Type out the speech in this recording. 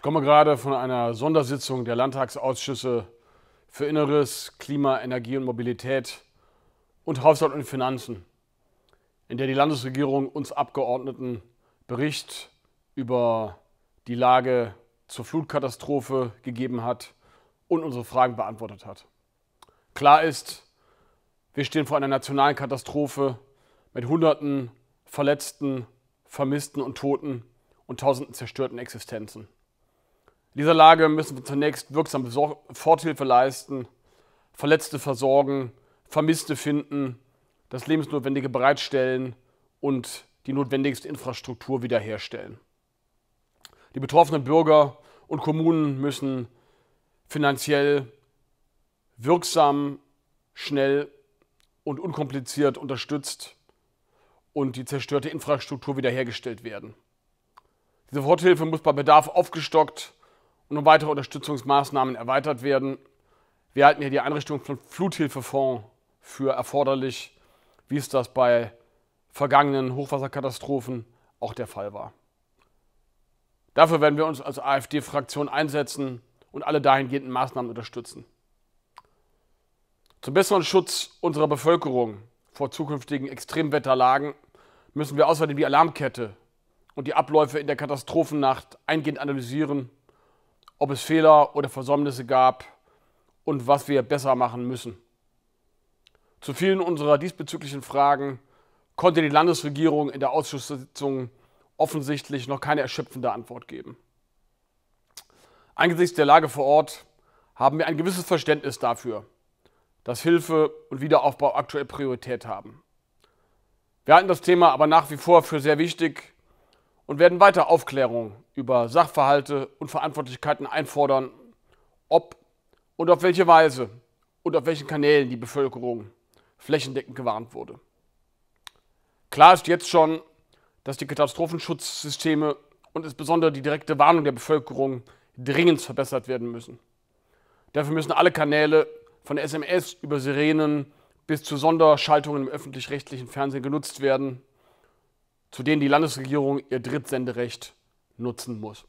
Ich komme gerade von einer Sondersitzung der Landtagsausschüsse für Inneres, Klima, Energie und Mobilität und Haushalt und Finanzen, in der die Landesregierung uns Abgeordneten Bericht über die Lage zur Flutkatastrophe gegeben hat und unsere Fragen beantwortet hat. Klar ist, wir stehen vor einer nationalen Katastrophe mit Hunderten Verletzten, Vermissten und Toten und Tausenden zerstörten Existenzen. In dieser Lage müssen wir zunächst wirksame Soforthilfe leisten, Verletzte versorgen, Vermisste finden, das Lebensnotwendige bereitstellen und die notwendigste Infrastruktur wiederherstellen. Die betroffenen Bürger und Kommunen müssen finanziell wirksam, schnell und unkompliziert unterstützt und die zerstörte Infrastruktur wiederhergestellt werden. Diese Soforthilfe muss bei Bedarf aufgestockt und um weitere Unterstützungsmaßnahmen erweitert werden. Wir halten hier die Einrichtung von Fluthilfefonds für erforderlich, wie es das bei vergangenen Hochwasserkatastrophen auch der Fall war. Dafür werden wir uns als AfD-Fraktion einsetzen und alle dahingehenden Maßnahmen unterstützen. Zum besseren Schutz unserer Bevölkerung vor zukünftigen Extremwetterlagen müssen wir außerdem die Alarmkette und die Abläufe in der Katastrophennacht eingehend analysieren ob es Fehler oder Versäumnisse gab und was wir besser machen müssen. Zu vielen unserer diesbezüglichen Fragen konnte die Landesregierung in der Ausschusssitzung offensichtlich noch keine erschöpfende Antwort geben. Angesichts der Lage vor Ort haben wir ein gewisses Verständnis dafür, dass Hilfe und Wiederaufbau aktuell Priorität haben. Wir halten das Thema aber nach wie vor für sehr wichtig und werden weiter Aufklärung über Sachverhalte und Verantwortlichkeiten einfordern, ob und auf welche Weise und auf welchen Kanälen die Bevölkerung flächendeckend gewarnt wurde. Klar ist jetzt schon, dass die Katastrophenschutzsysteme und insbesondere die direkte Warnung der Bevölkerung dringend verbessert werden müssen. Dafür müssen alle Kanäle von SMS über Sirenen bis zu Sonderschaltungen im öffentlich-rechtlichen Fernsehen genutzt werden zu denen die Landesregierung ihr Drittsenderecht nutzen muss.